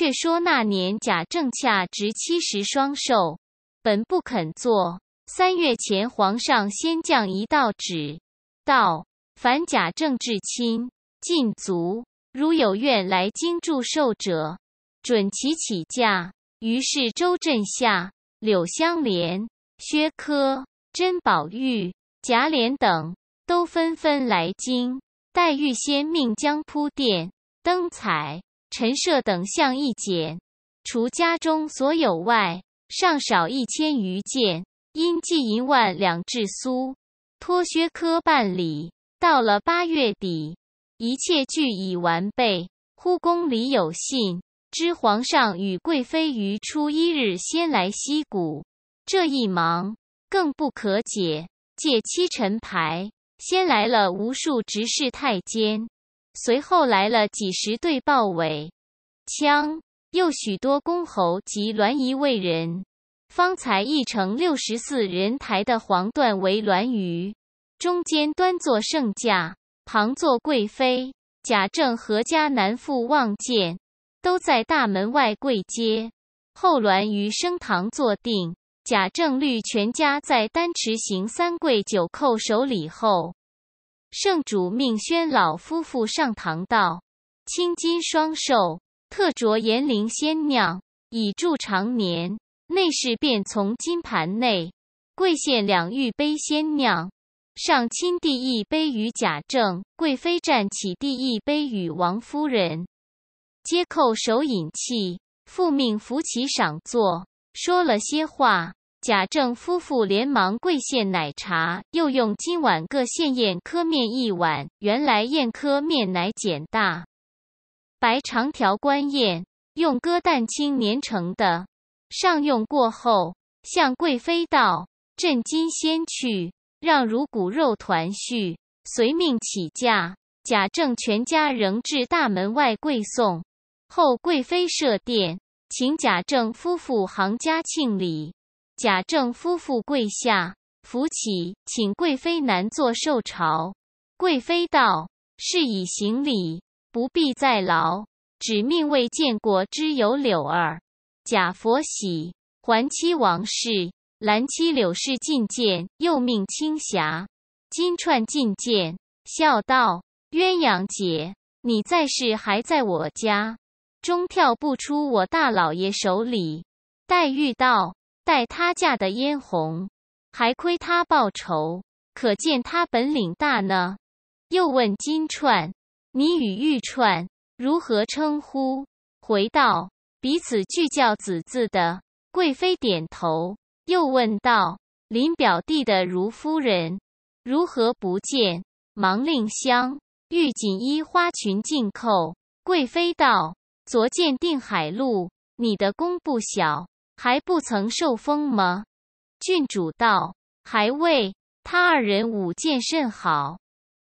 却说那年贾政恰值七十双寿，本不肯做。三月前，皇上先降一道旨，道：“凡贾政至亲近族，如有愿来京祝寿者，准其起驾。”于是周震夏、柳湘莲、薛科、甄宝玉、贾琏等都纷纷来京。黛玉先命将铺垫灯彩。陈设等项一解，除家中所有外，尚少一千余件，因计银万两至苏，托薛科办理。到了八月底，一切俱已完备。忽宫里有信，知皇上与贵妃于初一日先来西谷，这一忙更不可解。借七臣牌，先来了无数执事太监。随后来了几十对豹尾枪，又许多公侯及栾仪卫人，方才一乘六十四人抬的黄缎为栾舆，中间端坐圣驾，旁坐贵妃。贾政和家南妇望见，都在大门外跪接。后栾舆升堂坐定，贾政率全家在丹池行三跪九叩首礼后。圣主命宣老夫妇上堂道：“青金双寿，特着延陵仙酿，以祝长年。”内侍便从金盘内跪献两玉杯仙酿，上清帝一杯与贾政，贵妃站起，递一杯与王夫人，皆叩首饮泣，复命扶起赏座，说了些话。贾政夫妇连忙跪献奶茶，又用今晚各献燕科面一碗。原来燕科面乃简大白长条官燕，用鸽蛋清粘成的。上用过后，向贵妃道：“朕今先去，让如骨肉团聚，随命起驾。”贾政全家仍至大门外跪送。后贵妃设殿，请贾政夫妇行家庆礼。贾政夫妇跪下扶起，请贵妃难坐受朝。贵妃道：“是以行礼，不必再劳。只命未见过之有柳儿。”贾佛喜，还妻王氏，兰妻柳氏觐见，又命青霞、金钏觐见，笑道：“鸳鸯姐，你在世还在我家中，跳不出我大老爷手里。”黛玉道。待他嫁的嫣红，还亏他报仇，可见他本领大呢。又问金钏：“你与玉钏如何称呼？”回道：“彼此俱叫子字的。”贵妃点头，又问道：“林表弟的如夫人，如何不见？”忙令香玉锦衣花裙进扣。贵妃道：“昨见定海路，你的功不小。”还不曾受封吗？郡主道：“还未。”他二人舞剑甚好。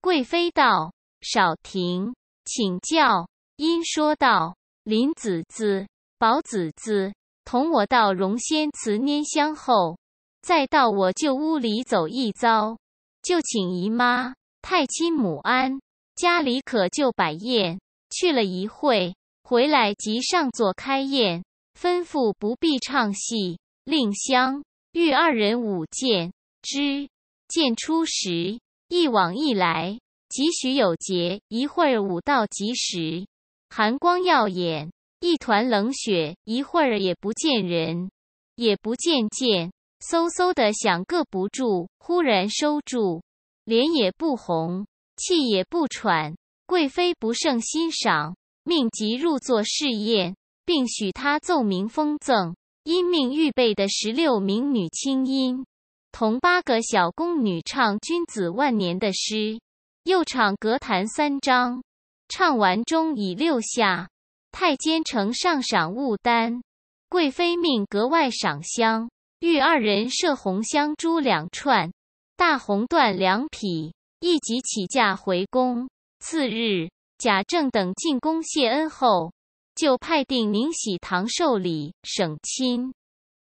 贵妃道：“少停，请教。”因说道：“林子子、宝子子，同我到荣仙祠拈香后，再到我旧屋里走一遭，就请姨妈、太亲母安。家里可就摆宴。去了一会，回来即上座开宴。”吩咐不必唱戏，令香御二人舞剑。之剑出时，一往一来，几许有节。一会儿舞到及时，寒光耀眼，一团冷雪。一会儿也不见人，也不见剑，嗖嗖的响个不住。忽然收住，脸也不红，气也不喘。贵妃不胜欣赏，命即入座试宴。并许他奏明封赠，因命预备的十六名女清音同八个小宫女唱《君子万年》的诗，又唱格弹三章，唱完钟已六下。太监呈上赏物单，贵妃命格外赏香，御二人设红香珠两串，大红缎两匹，一即起驾回宫。次日，贾政等进宫谢恩后。就派定宁喜堂寿礼省亲，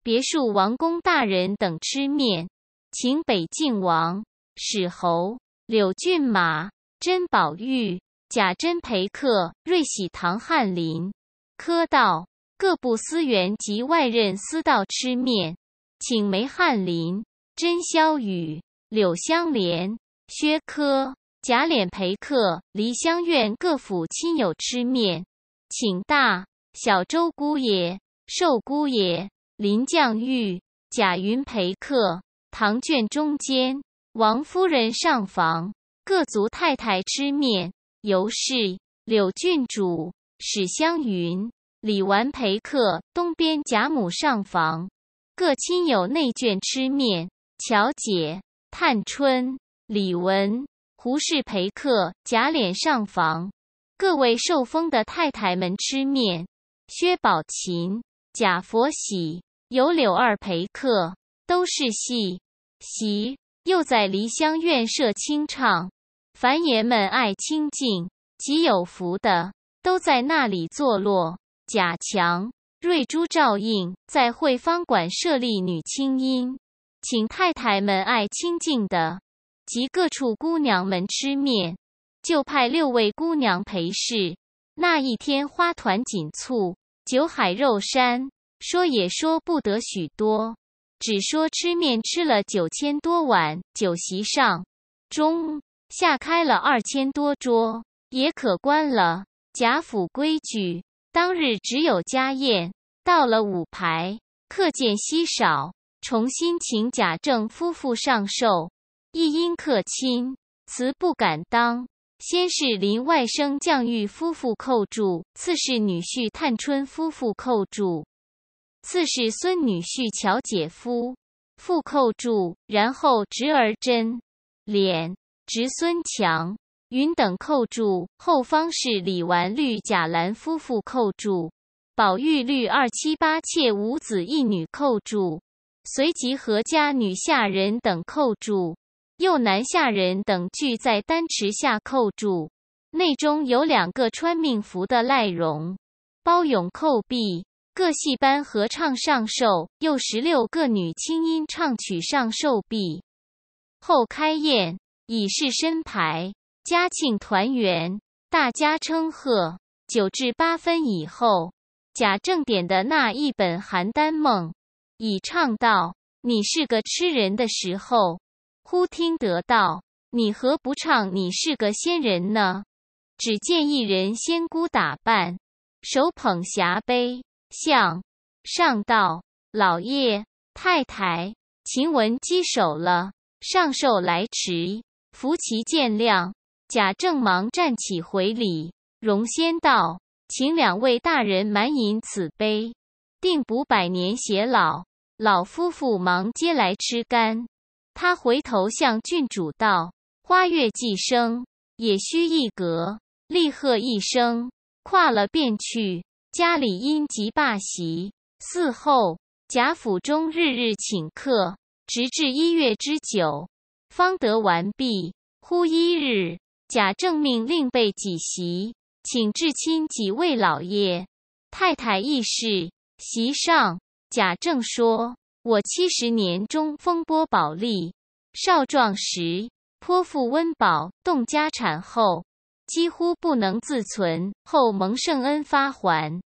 别墅王公大人等吃面，请北静王史侯柳俊马甄宝玉贾珍陪客，瑞喜堂翰林科道各部司员及外任司道吃面，请梅翰林甄小雨柳香莲薛科贾琏陪客，梨香院各府亲友吃面。请大小周姑爷、寿姑爷林将玉、贾云陪客，唐卷中间王夫人上房，各族太太吃面。尤氏、柳郡主、史湘云、李纨陪客，东边贾母上房，各亲友内眷吃面。巧姐、探春、李文、胡氏陪客，贾脸上房。各位受封的太太们吃面，薛宝琴、贾佛喜有柳二陪客，都是戏喜又在梨香院设清唱，凡爷们爱清净、极有福的都在那里坐落。贾强、瑞珠照应在会芳馆设立女清音，请太太们爱清净的及各处姑娘们吃面。就派六位姑娘陪侍。那一天花团锦簇，酒海肉山，说也说不得许多，只说吃面吃了九千多碗，酒席上、中、下开了二千多桌，也可观了。贾府规矩，当日只有家宴。到了五排，客见稀少，重新请贾政夫妇上寿。一因客亲，辞不敢当。先是林外甥降玉夫妇扣住，次是女婿探春夫妇扣住，次是孙女婿巧姐夫妇扣住，然后侄儿真、琏、侄孙强、云等扣住。后方是李纨、绿、贾兰夫妇扣住，宝玉绿二七八妾五子一女扣住，随即何家女下人等扣住。右南下人等聚在丹池下叩住，内中有两个穿命服的赖荣、包勇叩臂，各戏班合唱上寿。又十六个女清音唱曲上寿毕，后开宴，以示身排嘉庆团圆，大家称贺。九至八分以后，贾政点的那一本《邯郸梦》已唱到“你是个吃人”的时候。忽听得道：“你何不唱？你是个仙人呢？”只见一人仙姑打扮，手捧霞杯，向上道：“老爷太太，秦雯稽首了，上寿来迟，扶其见谅。”贾政忙站起回礼。荣仙道：“请两位大人满饮此杯，定不百年偕老。”老夫妇忙接来吃干。他回头向郡主道：“花月既生也须一格，厉喝一声，跨了便去。家里因即罢席。嗣后贾府中日日请客，直至一月之久，方得完毕。忽一日，贾政命另备几席，请至亲几位老爷、太太议事。席上，贾政说。”我七十年中风波保利，少壮时颇富温饱，动家产后几乎不能自存。后蒙圣恩发还，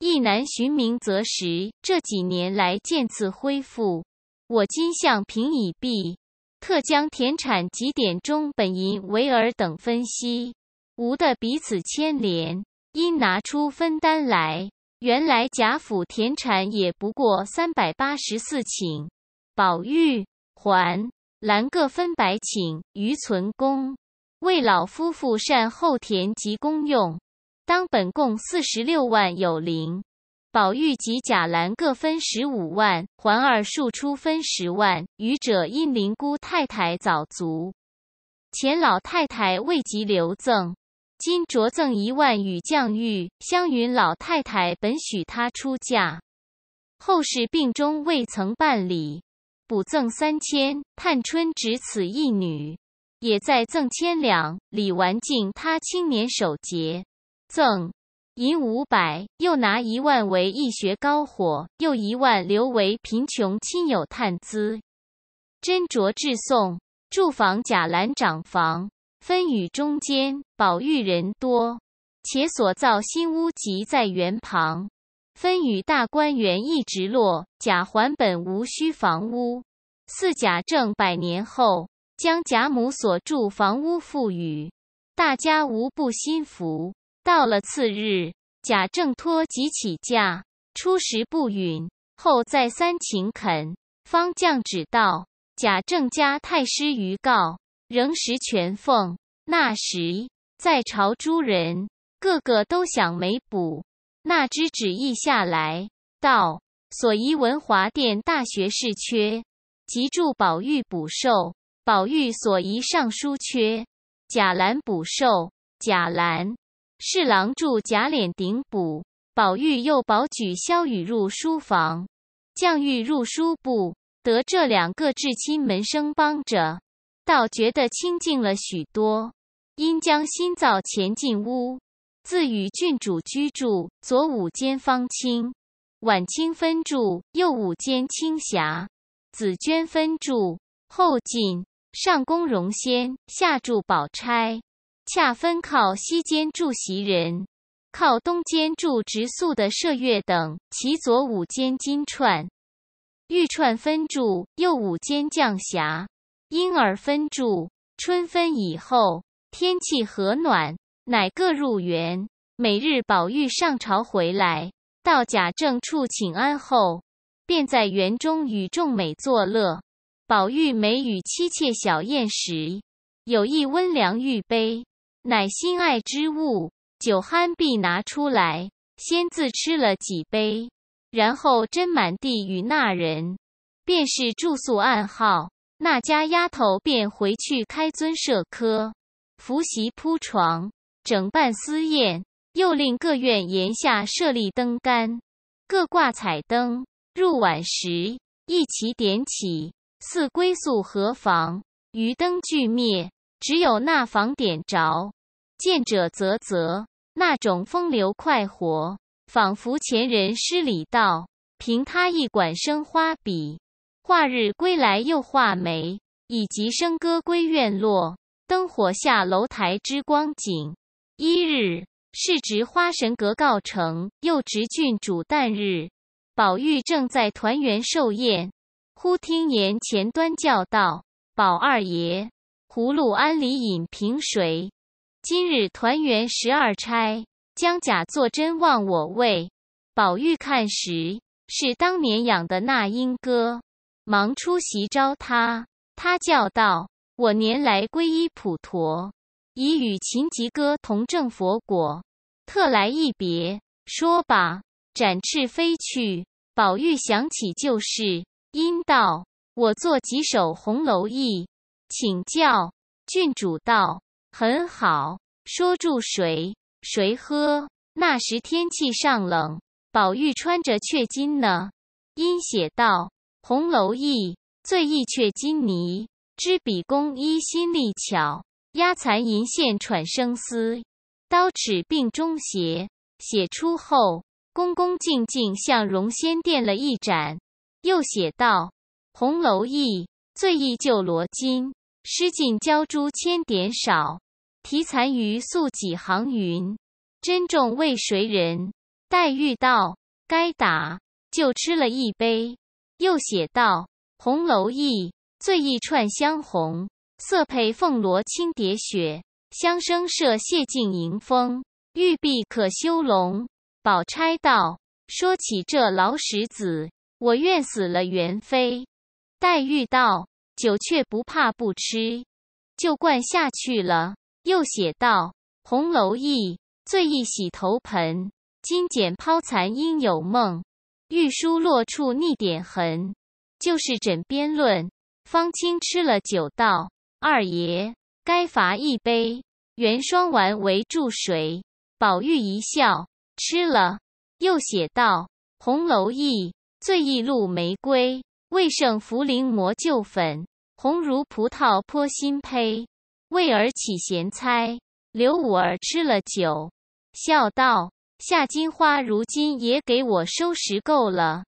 亦难寻明则实。这几年来渐次恢复，我今向平已毕，特将田产几点中本银为尔等分析，吾的彼此牵连，应拿出分担来。原来贾府田产也不过三百八十四顷，宝玉、环、兰各分百顷，余存公。魏老夫妇善后田及公用，当本共四十六万有零。宝玉及贾兰各分十五万，环儿庶出分十万，余者因灵姑太太早卒，钱老太太未及留赠。今着赠一万与绛玉，湘云老太太本许他出嫁，后世病中未曾办理，补赠三千。探春只此一女，也在赠千两。李纨敬他青年守节，赠银五百，又拿一万为一学高火，又一万留为贫穷亲友探资。斟酌至送住房贾兰长房。分与中间，宝玉人多，且所造新屋即在园旁。分与大观园一直落。贾环本无需房屋，似贾政百年后，将贾母所住房屋赋予大家，无不心服。到了次日，贾政托即起驾，初时不允，后再三勤恳，方降旨道：贾政家太师于告。仍食全俸。那时在朝诸人，个个都想没补。那知旨意下来，道：所宜文华殿大学士缺，即助宝玉补授；宝玉所宜尚书缺，贾兰补授。贾兰侍郎助贾琏顶补。宝玉又保举萧雨入书房，降玉入书部，得这两个至亲门生帮着。倒觉得清静了许多，因将新造前进屋，自与郡主居住左五间方清，晚清分住右五间青霞，紫鹃分住后进上宫荣仙下住宝钗，恰分靠西间住袭人，靠东间住直宿的麝月等，其左五间金串玉串分住右五间将匣。因而分住。春分以后，天气和暖，乃各入园。每日宝玉上朝回来，到贾政处请安后，便在园中与众美作乐。宝玉每与妻妾小宴时，有一温凉玉杯，乃心爱之物，酒酣必拿出来，先自吃了几杯，然后斟满地与那人，便是住宿暗号。那家丫头便回去开尊设科，伏席铺床，整办私宴，又令各院檐下设立灯杆，各挂彩灯。入晚时，一齐点起，似归宿何房？余灯俱灭，只有那房点着，见者啧啧，那种风流快活，仿佛前人诗里道：“凭他一管生花笔。”画日归来又画眉，以及笙歌归院落，灯火下楼台之光景。一日，是值花神阁告成，又值郡主诞日，宝玉正在团圆寿宴，忽听言前端叫道：“宝二爷，葫芦庵里饮瓶水。今日团圆十二钗，将假作真忘我味。”宝玉看时，是当年养的那莺哥。忙出席招他，他叫道：“我年来皈依普陀，已与秦吉歌同证佛果，特来一别。说罢，展翅飞去。”宝玉想起旧事，因道：“我做几首红楼意，请教郡主道，很好。说住谁，谁喝？那时天气尚冷，宝玉穿着雀金呢。”因写道。《红楼忆》醉意却金泥，知笔工依心力巧，压残银线喘生丝。刀尺并中斜，写出后恭恭敬敬向荣仙殿了一盏，又写道：“《红楼忆》醉意旧罗金，诗尽交珠千点少，题残余素几行云。珍重为谁人？”黛玉道：“该打，就吃了一杯。”又写道：“红楼意醉意串香红，色配凤罗轻叠雪，香生麝谢尽迎风。玉璧可修龙。”宝钗道：“说起这老石子，我愿死了元妃。”黛玉道：“酒却不怕不吃，就灌下去了。”又写道：“红楼意醉意洗头盆，金剪抛残应有梦。”玉书落处逆点痕，就是枕边论。方清吃了酒，道：“二爷该罚一杯。”元双丸为注水。宝玉一笑，吃了，又写道：“红楼意，醉意露玫瑰，未胜茯苓磨旧粉，红如葡萄泼新醅。”为儿起闲猜。刘五儿吃了酒，笑道。夏金花如今也给我收拾够了，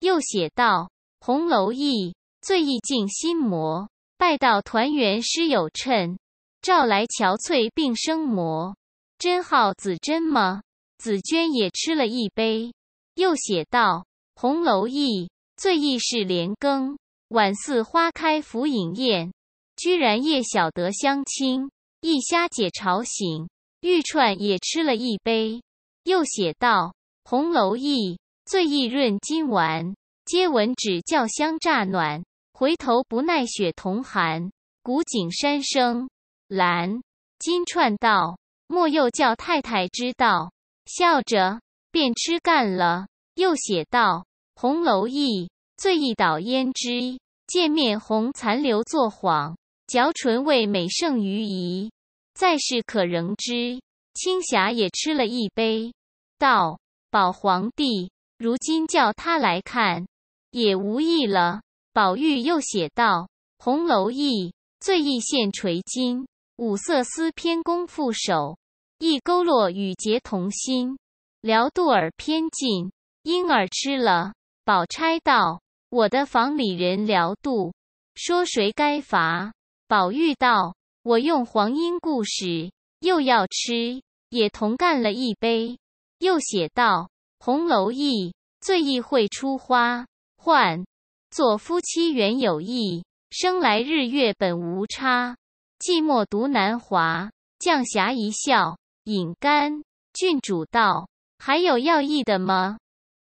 又写道：“红楼忆最忆静心魔，拜到团圆师友衬，照来憔悴病生魔。”真好，紫真吗？紫娟也吃了一杯，又写道：“红楼忆最忆是莲羹，晚似花开浮影宴。居然夜小得相亲，一瞎姐吵醒玉串也吃了一杯。”又写道：“红楼意最易润金丸，接吻只叫香乍暖，回头不耐雪同寒。”古井山生兰，金串道莫又叫太太知道，笑着便吃干了。又写道：“红楼意最易捣胭脂，见面红残留作幌，嚼唇味美胜于夷，再世可仍知。”青霞也吃了一杯，道：“宝皇帝如今叫他来看，也无意了。”宝玉又写道：“红楼意醉意现垂金，五色丝偏工缚手，一勾落雨结同心。撩肚耳偏近，因而吃了。”宝钗道：“我的房里人撩肚，说谁该罚？”宝玉道：“我用黄莺故事，又要吃。”也同干了一杯，又写道：“红楼意最易会出花换做夫妻原有意，生来日月本无差。寂寞独难华，绛霞一笑饮干。”郡主道：“还有要意的吗？”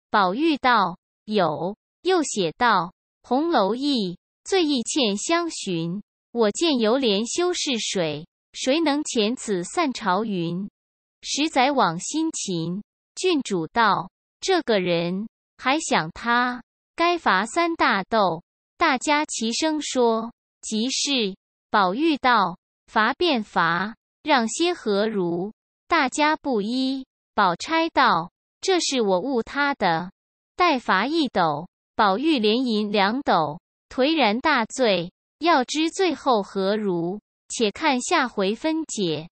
宝玉道：“有。”又写道：“红楼意最易欠相寻，我见犹怜修是水，谁能遣此散朝云？”十载往新秦，郡主道：“这个人还想他，该罚三大斗。”大家齐声说：“即是。”宝玉道：“罚便罚，让些何如？”大家不依。宝钗道：“这是我误他的，代罚一斗。”宝玉连饮两斗，颓然大醉。要知最后何如，且看下回分解。